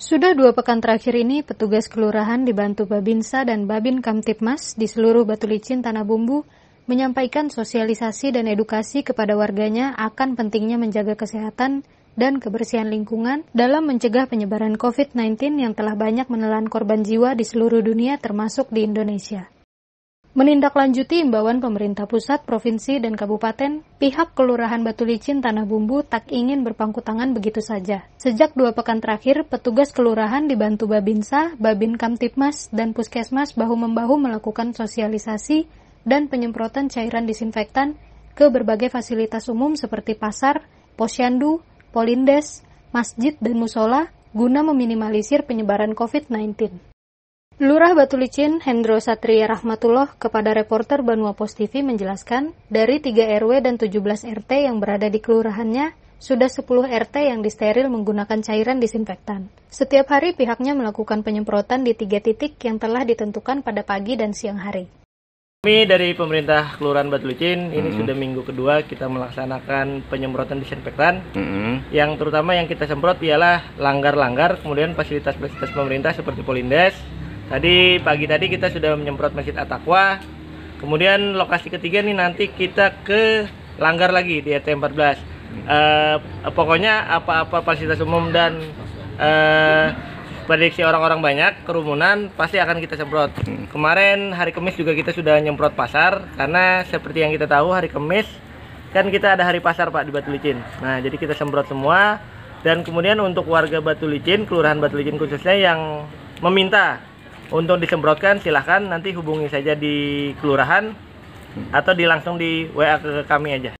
Sudah dua pekan terakhir ini, petugas kelurahan dibantu Babinsa dan Babin Kamtipmas di seluruh Batu Licin Tanah Bumbu menyampaikan sosialisasi dan edukasi kepada warganya akan pentingnya menjaga kesehatan dan kebersihan lingkungan dalam mencegah penyebaran COVID-19 yang telah banyak menelan korban jiwa di seluruh dunia termasuk di Indonesia. Menindaklanjuti imbauan pemerintah pusat, provinsi, dan kabupaten, pihak Kelurahan Batu Licin Tanah Bumbu tak ingin berpangku tangan begitu saja. Sejak dua pekan terakhir, petugas kelurahan dibantu Babinsa, Babin Kamtipmas, dan Puskesmas bahu-membahu melakukan sosialisasi dan penyemprotan cairan disinfektan ke berbagai fasilitas umum seperti pasar, posyandu, polindes, masjid, dan musola guna meminimalisir penyebaran COVID-19. Lurah Batu Licin, Hendro Satria Rahmatullah, kepada reporter Banua Post TV menjelaskan, dari 3 RW dan 17 RT yang berada di kelurahannya, sudah 10 RT yang disteril menggunakan cairan disinfektan. Setiap hari pihaknya melakukan penyemprotan di tiga titik yang telah ditentukan pada pagi dan siang hari. Kami dari pemerintah Kelurahan Batu Licin mm -hmm. ini sudah minggu kedua kita melaksanakan penyemprotan disinfektan. Mm -hmm. Yang terutama yang kita semprot ialah langgar-langgar, kemudian fasilitas-fasilitas pemerintah seperti Polindes, Tadi pagi tadi kita sudah menyemprot Masjid Atakwa. Kemudian lokasi ketiga nih nanti kita ke Langgar lagi di RT 14. Uh, pokoknya apa-apa fasilitas umum dan uh, prediksi orang-orang banyak kerumunan pasti akan kita semprot. Kemarin hari Kamis juga kita sudah nyemprot pasar karena seperti yang kita tahu hari Kamis kan kita ada hari pasar Pak di Batu Licin. Nah, jadi kita semprot semua dan kemudian untuk warga Batu Licin, Kelurahan Batu Licin khususnya yang meminta untuk disemprotkan silahkan nanti hubungi saja di kelurahan atau di langsung di WA ke kami aja.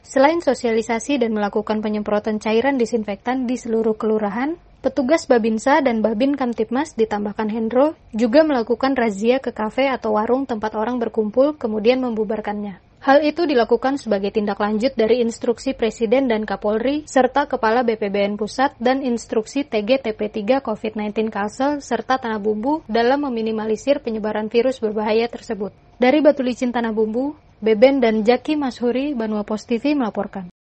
Selain sosialisasi dan melakukan penyemprotan cairan disinfektan di seluruh kelurahan, petugas Babinsa dan Babin Kamtipmas ditambahkan Hendro juga melakukan razia ke kafe atau warung tempat orang berkumpul kemudian membubarkannya. Hal itu dilakukan sebagai tindak lanjut dari instruksi Presiden dan Kapolri, serta Kepala BPBN Pusat dan instruksi TGTP3 COVID-19 Kalsel serta Tanah Bumbu dalam meminimalisir penyebaran virus berbahaya tersebut. Dari Batu Licin Tanah Bumbu, Beben dan Jaki Mashuri, Banua Post TV melaporkan.